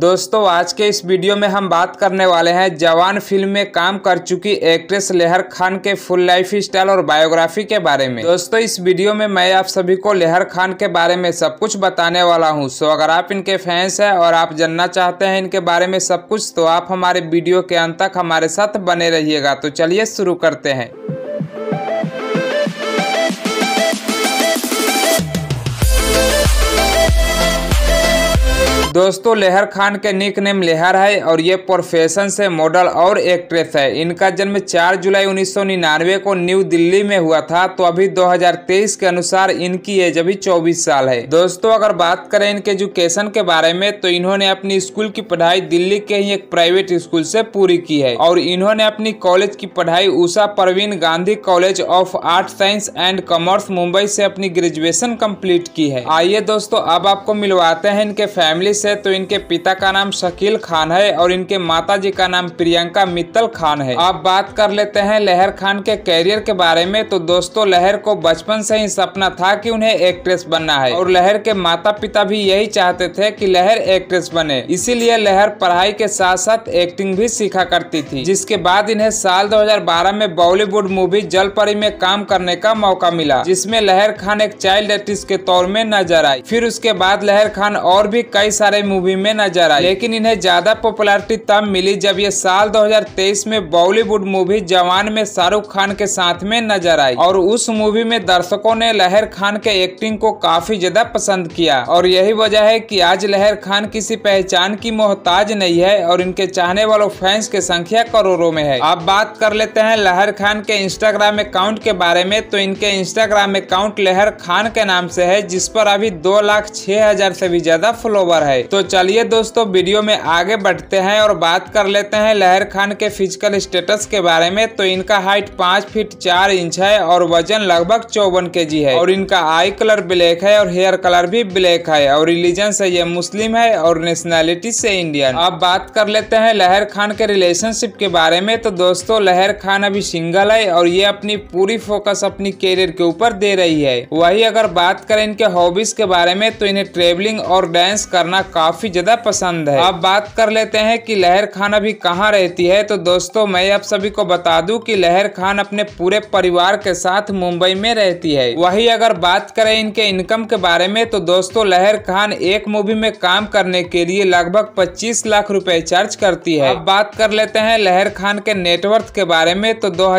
दोस्तों आज के इस वीडियो में हम बात करने वाले हैं जवान फिल्म में काम कर चुकी एक्ट्रेस लेहर खान के फुल लाइफ स्टाइल और बायोग्राफी के बारे में दोस्तों इस वीडियो में मैं आप सभी को लेहर खान के बारे में सब कुछ बताने वाला हूं सो अगर आप इनके फैंस हैं और आप जानना चाहते हैं इनके बारे में सब कुछ तो आप हमारे वीडियो के अंत तक हमारे साथ बने रहिएगा तो चलिए शुरू करते हैं दोस्तों लेहर खान के निक नेम लेहर है और ये प्रोफेशन से मॉडल और एक्ट्रेस है इनका जन्म 4 जुलाई 1999 को न्यू दिल्ली में हुआ था तो अभी 2023 के अनुसार इनकी एज अभी 24 साल है दोस्तों अगर बात करें इनके एजुकेशन के बारे में तो इन्होंने अपनी स्कूल की पढ़ाई दिल्ली के ही एक प्राइवेट स्कूल से पूरी की है और इन्होंने अपनी कॉलेज की पढ़ाई Usha Pravin Gandhi college of art science and commerce Mumbai से अपनी ग्रेजुएशन कम्प्लीट की है आइए दोस्तों अब आपको मिलवाते हैं इनके फैमिली से है तो इनके पिता का नाम शकील खान है और इनके माता जी का नाम प्रियंका मित्तल खान है अब बात कर लेते हैं लहर खान के कैरियर के बारे में तो दोस्तों लहर को बचपन से ही सपना था कि उन्हें एक्ट्रेस बनना है और लहर के माता पिता भी यही चाहते थे कि लहर एक्ट्रेस बने इसीलिए लहर पढ़ाई के साथ साथ एक्टिंग भी सीखा करती थी जिसके बाद इन्हें साल 2012 में बॉलीवुड मूवी जलपरी में काम करने का मौका मिला जिसमे लहर खान एक चाइल्ड आर्टिस्ट के तौर में नजर आई फिर उसके बाद लहर खान और भी कई सारे सारे मूवी में नजर आई लेकिन इन्हें ज्यादा पॉपुलरिटी तब मिली जब ये साल 2023 में बॉलीवुड मूवी जवान में शाहरुख खान के साथ में नजर आई और उस मूवी में दर्शकों ने लहर खान के एक्टिंग को काफी ज्यादा पसंद किया और यही वजह है की आज लहर खान किसी पहचान की मोहताज नहीं है और इनके चाहने वालों फैंस की संख्या करोड़ों में है अब बात कर लेते हैं लहर खान के इंस्टाग्राम अकाउंट के बारे में तो इनके इंस्टाग्राम अकाउंट लहर खान के नाम से है जिस पर अभी दो लाख छह हजार से भी ज्यादा फॉलोवर है है तो चलिए दोस्तों वीडियो में आगे बढ़ते हैं और बात कर लेते हैं लहर खान के फिजिकल स्टेटस के बारे में तो इनका हाइट पाँच फीट चार इंच है और वजन लगभग चौवन के है और इनका आई कलर ब्लैक है और हेयर कलर भी ब्लैक है और रिलीजन से ये मुस्लिम है और नेशनैलिटी से इंडियन अब बात कर लेते हैं लहर खान के रिलेशनशिप के बारे में तो दोस्तों लहर खान अभी सिंगल है और ये अपनी पूरी फोकस अपनी करियर के ऊपर दे रही है वही अगर बात करें इनके हॉबीज के बारे में तो इन्हें ट्रेवलिंग और डांस करना काफी ज्यादा पसंद है अब बात कर लेते हैं कि लहर खान अभी कहाँ रहती है तो दोस्तों मैं आप सभी को बता दूं कि लहर खान अपने पूरे परिवार के साथ मुंबई में रहती है वही अगर बात करें इनके इनकम के बारे में तो दोस्तों लहर खान एक मूवी में काम करने के लिए लगभग पच्चीस लाख रूपए चार्ज करती है अब बात कर लेते हैं लहर खान के नेटवर्थ के बारे में तो दो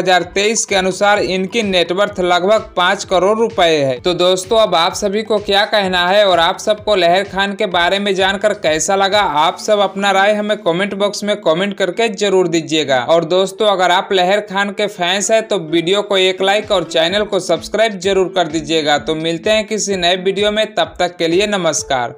के अनुसार इनकी नेटवर्थ लगभग पाँच करोड़ रूपए है तो दोस्तों अब आप सभी को क्या कहना है और आप सबको लहर खान के बारे में जानकर कैसा लगा आप सब अपना राय हमें कमेंट बॉक्स में कमेंट करके जरूर दीजिएगा और दोस्तों अगर आप लहर खान के फैंस हैं तो वीडियो को एक लाइक और चैनल को सब्सक्राइब जरूर कर दीजिएगा तो मिलते हैं किसी नए वीडियो में तब तक के लिए नमस्कार